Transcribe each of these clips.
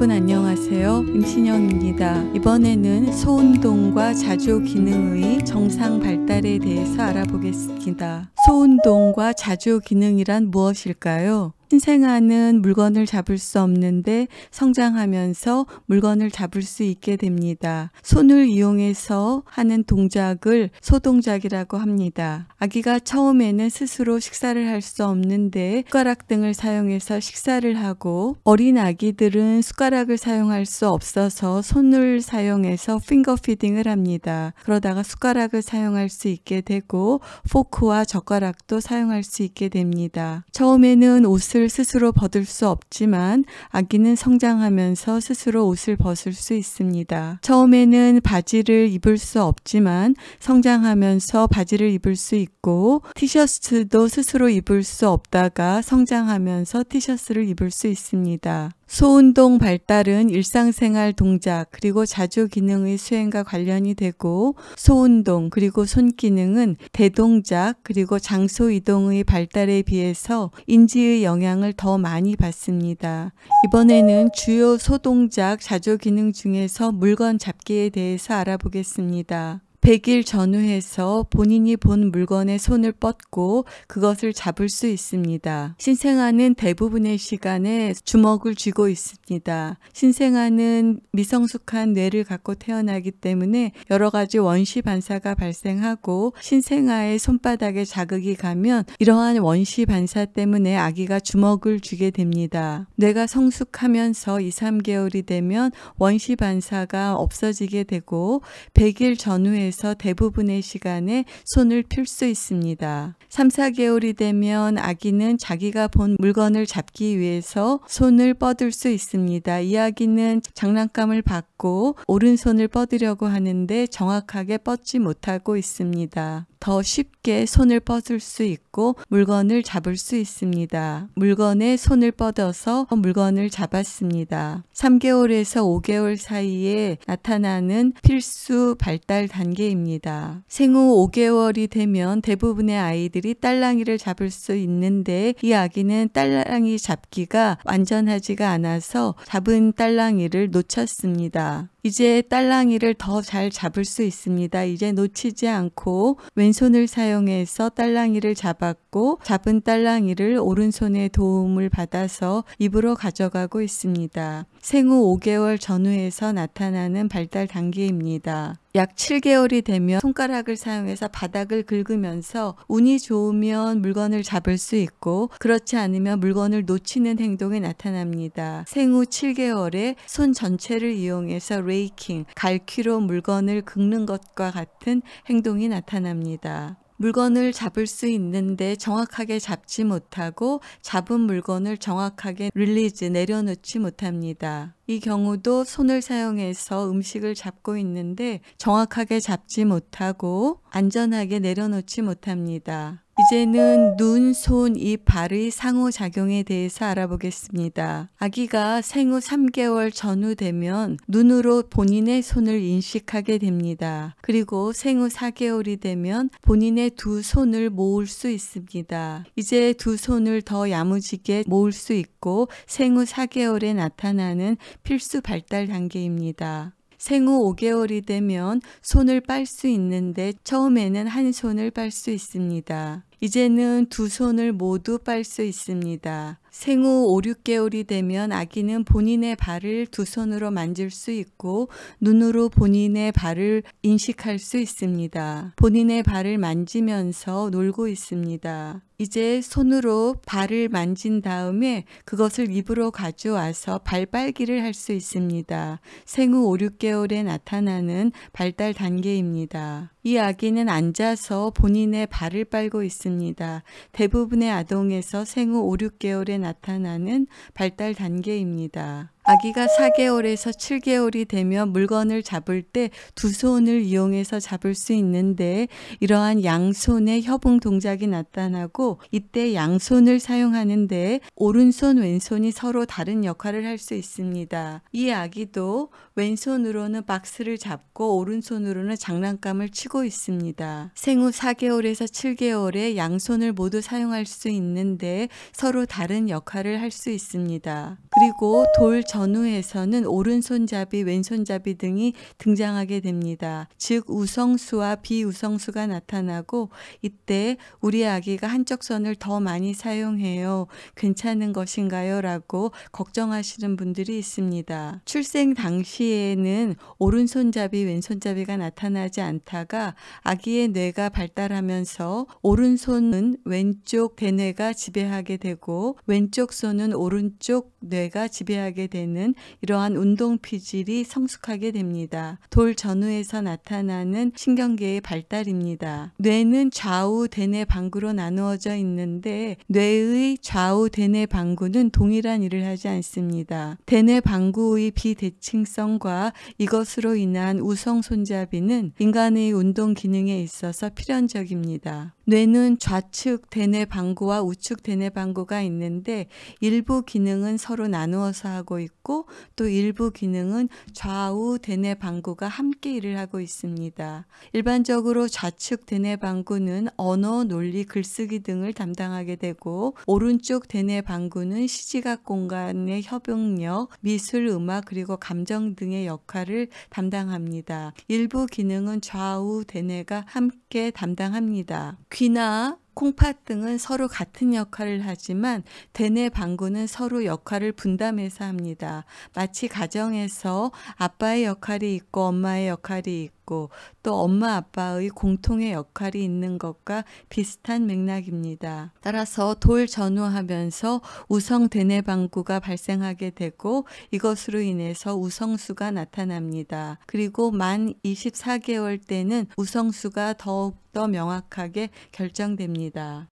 여러분 안녕하세요. 임신영입니다. 이번에는 소운동과 자주기능의 정상 발달에 대해서 알아보겠습니다. 소운동과 자주기능이란 무엇일까요? 신생아는 물건을 잡을 수 없는데 성장하면서 물건을 잡을 수 있게 됩니다. 손을 이용해서 하는 동작을 소동작이라고 합니다. 아기가 처음에는 스스로 식사를 할 수 없는데 숟가락 등을 사용해서 식사를 하고 어린 아기들은 숟가락을 사용할 수 없어서 손을 사용해서 핑거 피딩을 합니다. 그러다가 숟가락을 사용할 수 있게 되고 포크와 젓가락도 사용할 수 있게 됩니다. 처음에는 옷을 옷을 스스로 벗을 수 없지만 아기는 성장하면서 스스로 옷을 벗을 수 있습니다. 처음에는 바지를 입을 수 없지만 성장하면서 바지를 입을 수 있고 티셔츠도 스스로 입을 수 없다가 성장하면서 티셔츠를 입을 수 있습니다. 소운동 발달은 일상생활 동작 그리고 자조 기능의 수행과 관련이 되고 소운동 그리고 손 기능은 대동작 그리고 장소 이동의 발달에 비해서 인지의 영향을 더 많이 받습니다. 이번에는 주요 소동작 자조 기능 중에서 물건 잡기에 대해서 알아보겠습니다. 100일 전후해서 본인이 본 물건에 손을 뻗고 그것을 잡을 수 있습니다. 신생아는 대부분의 시간에 주먹을 쥐고 있습니다. 신생아는 미성숙한 뇌를 갖고 태어나기 때문에 여러 가지 원시 반사가 발생하고 신생아의 손바닥에 자극이 가면 이러한 원시 반사 때문에 아기가 주먹을 쥐게 됩니다. 뇌가 성숙하면서 2, 3개월이 되면 원시 반사가 없어지게 되고 100일 전후에서 중에서 대부분의 시간에 손을 필수 있습니다. 3, 4개월이 되면 아기는 자기가 본 물건을 잡기 위해서 손을 뻗을 수 있습니다. 이 아기는 장난감을 받고 오른손을 뻗으려고 하는데 정확하게 뻗지 못하고 있습니다. 더 쉽게 손을 뻗을 수 있고 물건을 잡을 수 있습니다. 물건에 손을 뻗어서 물건을 잡았습니다. 3개월에서 5개월 사이에 나타나는 필수 발달 단계입니다. 생후 5개월이 되면 대부분의 아이들이 딸랑이를 잡을 수 있는데 이 아기는 딸랑이 잡기가 완전하지가 않아서 잡은 딸랑이를 놓쳤습니다. 이제 딸랑이를 더 잘 잡을 수 있습니다. 이제 놓치지 않고 왼손을 사용해서 딸랑이를 잡았고 잡은 딸랑이를 오른손의 도움을 받아서 입으로 가져가고 있습니다. 생후 5개월 전후에서 나타나는 발달 단계입니다. 약 7개월이 되면 손가락을 사용해서 바닥을 긁으면서 운이 좋으면 물건을 잡을 수 있고 그렇지 않으면 물건을 놓치는 행동이 나타납니다. 생후 7개월에 손 전체를 이용해서 레이킹, 갈퀴로 물건을 긁는 것과 같은 행동이 나타납니다. 물건을 잡을 수 있는데 정확하게 잡지 못하고 잡은 물건을 정확하게 릴리즈 내려놓지 못합니다. 이 경우도 손을 사용해서 음식을 잡고 있는데 정확하게 잡지 못하고 안전하게 내려놓지 못합니다. 이제는 눈, 손, 입, 발의 상호작용에 대해서 알아보겠습니다. 아기가 생후 3개월 전후 되면 눈으로 본인의 손을 인식하게 됩니다. 그리고 생후 4개월이 되면 본인의 두 손을 모을 수 있습니다. 이제 두 손을 더 야무지게 모을 수 있고 생후 4개월에 나타나는 필수 발달 단계입니다. 생후 5개월이 되면 손을 빨 수 있는데 처음에는 한 손을 빨 수 있습니다. 이제는 두 손을 모두 빨 수 있습니다. 생후 5, 6개월이 되면 아기는 본인의 발을 두 손으로 만질 수 있고 눈으로 본인의 발을 인식할 수 있습니다. 본인의 발을 만지면서 놀고 있습니다. 이제 손으로 발을 만진 다음에 그것을 입으로 가져와서 발빨기를 할 수 있습니다. 생후 5, 6개월에 나타나는 발달 단계입니다. 이 아기는 앉아서 본인의 발을 빨고 있습니다. 대부분의 아동에서 생후 5, 6개월에 나타나는 발달 단계입니다. 아기가 4개월에서 7개월이 되면 물건을 잡을 때 두 손을 이용해서 잡을 수 있는데 이러한 양손의 협응 동작이 나타나고 이때 양손을 사용하는데 오른손 왼손이 서로 다른 역할을 할 수 있습니다. 이 아기도 왼손으로는 박스를 잡고 오른손으로는 장난감을 치고 있습니다. 생후 4개월에서 7개월에 양손을 모두 사용할 수 있는데 서로 다른 역할을 할 수 있습니다. 그리고 돌 전후에서는 오른손잡이, 왼손잡이 등이 등장하게 됩니다. 즉 우성수와 비우성수가 나타나고 이때 우리 아기가 한쪽 손을 더 많이 사용해요. 괜찮은 것인가요? 라고 걱정하시는 분들이 있습니다. 출생 당시에는 오른손잡이, 왼손잡이가 나타나지 않다가 아기의 뇌가 발달하면서 오른손은 왼쪽 대뇌가 지배하게 되고 왼쪽 손은 오른쪽 뇌가 지배하게 되는 경우에는 이러한 운동 피질이 성숙하게 됩니다. 돌 전후에서 나타나는 신경계의 발달입니다. 뇌는 좌우 대뇌 방구로 나누어져 있는데 뇌의 좌우 대뇌 방구는 동일한 일을 하지 않습니다. 대뇌 방구의 비대칭성과 이것으로 인한 우성 손잡이는 인간의 운동 기능에 있어서 필연적입니다. 뇌는 좌측 대뇌 방구와 우측 대뇌 방구가 있는데 일부 기능은 서로 나누어서 하고 있고 있고 또 일부 기능은 좌우 대뇌 방구가 함께 일을 하고 있습니다. 일반적으로 좌측 대뇌 방구는 언어, 논리, 글쓰기 등을 담당하게 되고 오른쪽 대뇌 방구는 시지각 공간의 협용력 미술, 음악 그리고 감정 등의 역할을 담당합니다. 일부 기능은 좌우 대뇌가 함께 담당합니다. 귀나 콩팥 등은 서로 같은 역할을 하지만 대뇌 방구는 서로 역할을 분담해서 합니다. 마치 가정에서 아빠의 역할이 있고 엄마의 역할이 있고 있고 또 엄마 아빠의 공통의 역할이 있는 것과 비슷한 맥락입니다. 따라서 돌 전후하면서 우성 대뇌방구가 발생하게 되고 이것으로 인해서 우성수가 나타납니다. 그리고 만 24개월 때는 우성수가 더욱더 명확하게 결정됩니다.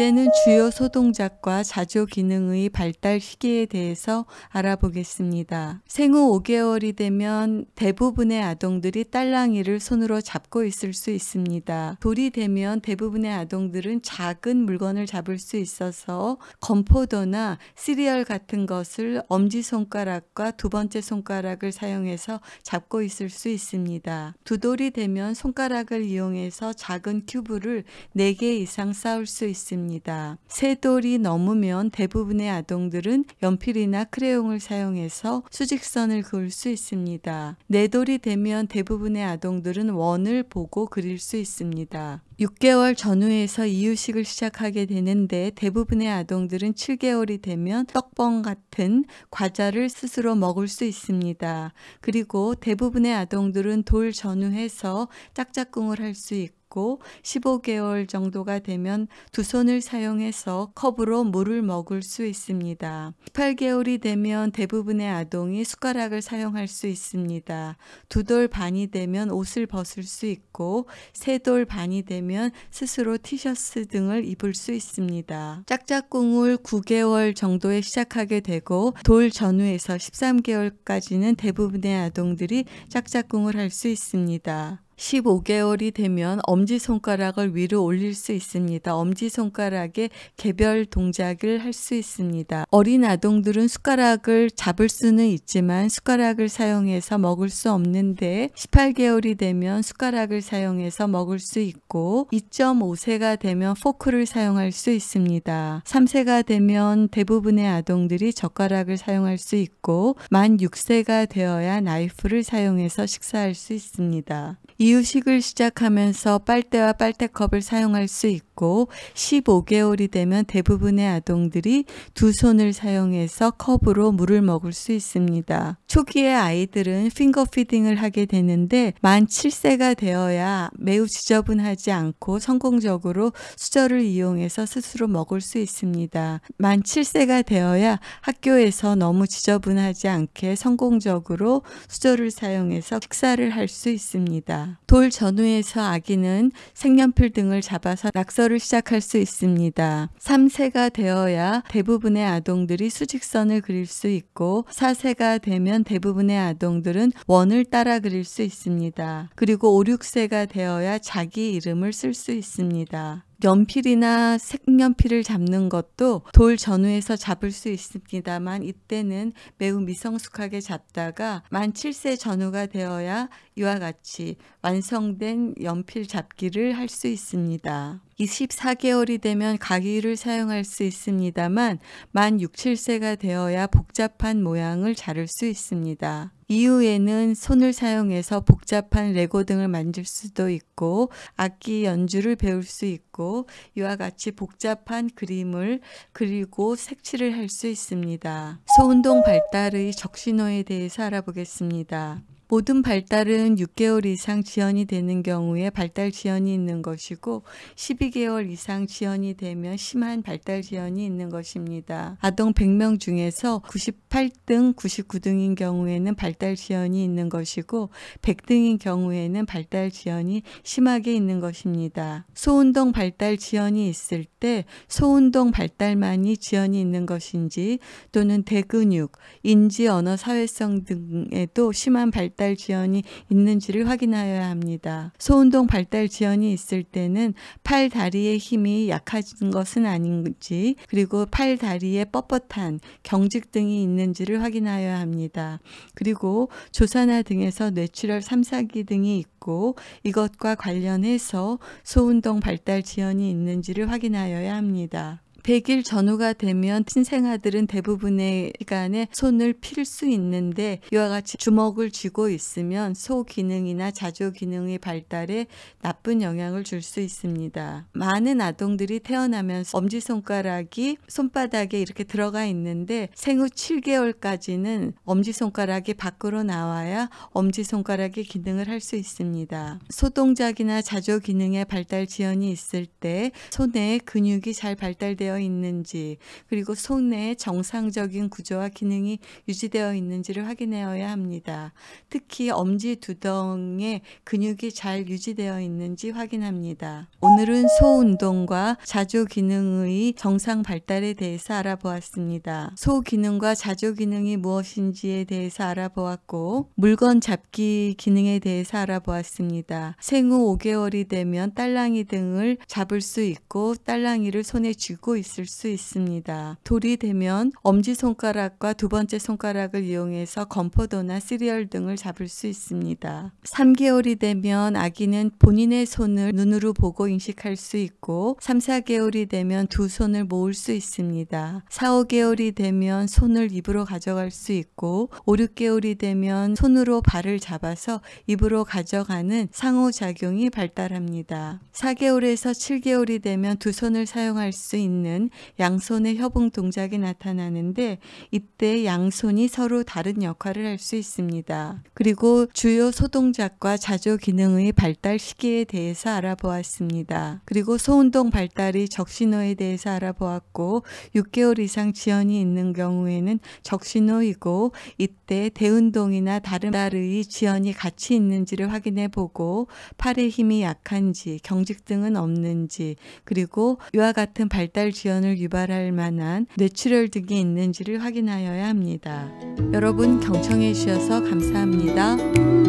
이제는 주요 소동작과 자조 기능의 발달 시기에 대해서 알아보겠습니다. 생후 5개월이 되면 대부분의 아동들이 딸랑이를 손으로 잡고 있을 수 있습니다. 돌이 되면 대부분의 아동들은 작은 물건을 잡을 수 있어서 건포도나 시리얼 같은 것을 엄지손가락과 두 번째 손가락을 사용해서 잡고 있을 수 있습니다. 두 돌이 되면 손가락을 이용해서 작은 큐브를 4개 이상 쌓을 수 있습니다. 있습니다. 세 돌이 넘으면 대부분의 아동들은 연필이나 크레용을 사용해서 수직선을 그을 수 있습니다. 네 돌이 되면 대부분의 아동들은 원을 보고 그릴 수 있습니다. 6개월 전후에서 이유식을 시작하게 되는데 대부분의 아동들은 7개월이 되면 떡봉 같은 과자를 스스로 먹을 수 있습니다. 그리고 대부분의 아동들은 돌 전후에서 짝짝꿍을 할 수 있고 먹고 15개월 정도가 되면 두 손을 사용해서 컵으로 물을 먹을 수 있습니다. 18개월이 되면 대부분의 아동이 숟가락을 사용할 수 있습니다. 두 돌 반이 되면 옷을 벗을 수 있고 세 돌 반이 되면 스스로 티셔츠 등을 입을 수 있습니다. 짝짝꿍을 9개월 정도에 시작하게 되고 돌 전후에서 13개월까지는 대부분의 아동들이 짝짝꿍을 할 수 있습니다. 15개월이 되면 엄지손가락을 위로 올릴 수 있습니다. 엄지손가락에 개별 동작을 할 수 있습니다. 어린 아동들은 숟가락을 잡을 수는 있지만 숟가락을 사용해서 먹을 수 없는데 18개월이 되면 숟가락을 사용해서 먹을 수 있고 2.5세가 되면 포크를 사용할 수 있습니다. 3세가 되면 대부분의 아동들이 젓가락을 사용할 수 있고 만 6세가 되어야 나이프를 사용해서 식사할 수 있습니다. 이유식을 시작하면서 빨대와 빨대컵을 사용할 수 있고 있고 15개월이 되면 대부분의 아동들이 두 손을 사용해서 컵으로 물을 먹을 수 있습니다. 초기에 아이들은 핑거 피딩을 하게 되는데 만 7세가 되어야 매우 지저분하지 않고 성공적으로 수저를 이용해서 스스로 먹을 수 있습니다. 만 7세가 되어야 학교에서 너무 지저분하지 않게 성공적으로 수저를 사용해서 식사를 할 수 있습니다. 돌 전후에서 아기는 색연필 등을 잡아서 낙서를 시절을 시작할 수 있습니다. 3세가 되어야 대부분의 아동들이 수직선을 그릴 수 있고 4세가 되면 대부분의 아동들은 원을 따라 그릴 수 있습니다. 그리고 5, 6세가 되어야 자기 이름을 쓸 수 있습니다. 연필이나 색연필을 잡는 것도 돌 전후에서 잡을 수 있습니다만 이때는 매우 미성숙하게 잡다가 만 7세 전후가 되어야 이와 같이 완성된 연필 잡기를 할 수 있습니다. 24개월이 되면 가위를 사용할 수 있습니다만 만 6, 7세가 되어야 복잡한 모양을 자를 수 있습니다. 이후에는 손을 사용해서 복잡한 레고 등을 만질 수도 있고 악기 연주를 배울 수 있고 이와 같이 복잡한 그림을 그리고 색칠을 할 수 있습니다. 소운동 발달의 적신호에 대해서 알아보겠습니다. 모든 발달은 6개월 이상 지연이 되는 경우에 발달 지연이 있는 것이고 12개월 이상 지연이 되면 심한 발달 지연이 있는 것입니다. 아동 100명 중에서 98등, 99등인 경우에는 발달 지연이 있는 것이고 100등인 경우에는 발달 지연이 심하게 있는 것입니다. 소운동 발달 지연이 있을 때 소운동 발달만이 지연이 있는 것인지 또는 대근육, 인지 언어 사회성 등에도 심한 발달 발달 지연이 있는지를 확인하여야 합니다. 소운동 발달 지연이 있을 때는 팔 다리의 힘이 약해진 것은 아닌지 그리고 팔 다리에 뻣뻣한 경직 등이 있는지를 확인하여야 합니다. 그리고 조사나 등에서 뇌출혈 3, 4기 등이 있고 이것과 관련해서 소운동 발달 지연이 있는지를 확인하여야 합니다. 100일 전후가 되면 신생아들은 대부분의 시간에 손을 필 수 있는데 이와 같이 주먹을 쥐고 있으면 소 기능이나 자조 기능의 발달에 나쁜 영향을 줄 수 있습니다. 많은 아동들이 태어나면서 엄지손가락이 손바닥에 이렇게 들어가 있는데 생후 7개월까지는 엄지손가락이 밖으로 나와야 엄지손가락의 기능을 할 수 있습니다. 소동작이나 자조 기능의 발달 지연이 있을 때 손에 근육이 잘 발달되어 되어 있는지 그리고 손의 정상적인 구조와 기능이 유지되어 있는지를 확인하여야 합니다. 특히 엄지 두덩의 근육이 잘 유지되어 있는지 확인합니다. 오늘은 소 운동과 자조 기능의 정상 발달에 대해서 알아보았습니다. 소 기능과 자조 기능이 무엇인지에 대해서 알아보았고 물건 잡기 기능에 대해서 알아보았습니다. 생후 5개월이 되면 딸랑이 등을 잡을 수 있고 딸랑이를 손에 쥐고 있을 수 있습니다. 돌이 되면 엄지손가락과 두 번째 손가락을 이용해서 건포도나 시리얼 등을 잡을 수 있습니다. 3개월이 되면 아기는 본인의 손을 눈으로 보고 인식할 수 있고 3, 4개월이 되면 두 손을 모을 수 있습니다. 4, 5개월이 되면 손을 입으로 가져갈 수 있고 5, 6개월이 되면 손으로 발을 잡아서 입으로 가져가는 상호작용이 발달합니다. 4개월에서 7개월이 되면 두 손을 사용할 수 있는 때는 양손의 협응 동작이 나타나는데 이때 양손이 서로 다른 역할을 할 수 있습니다. 그리고 주요 소동작과 자조 기능의 발달 시기에 대해서 알아보았습니다. 그리고 소운동 발달이 적신호에 대해서 알아보았고 6개월 이상 지연이 있는 경우에는 적신호이고 이때 대운동이나 다른 발의 지연이 같이 있는지를 확인해 보고 팔의 힘이 약한지 경직 등은 없는지 그리고 이와 같은 발달 지연을 유발할 만한 뇌출혈 등이 있는지를 확인하여야 합니다. 여러분 경청해 주셔서 감사합니다.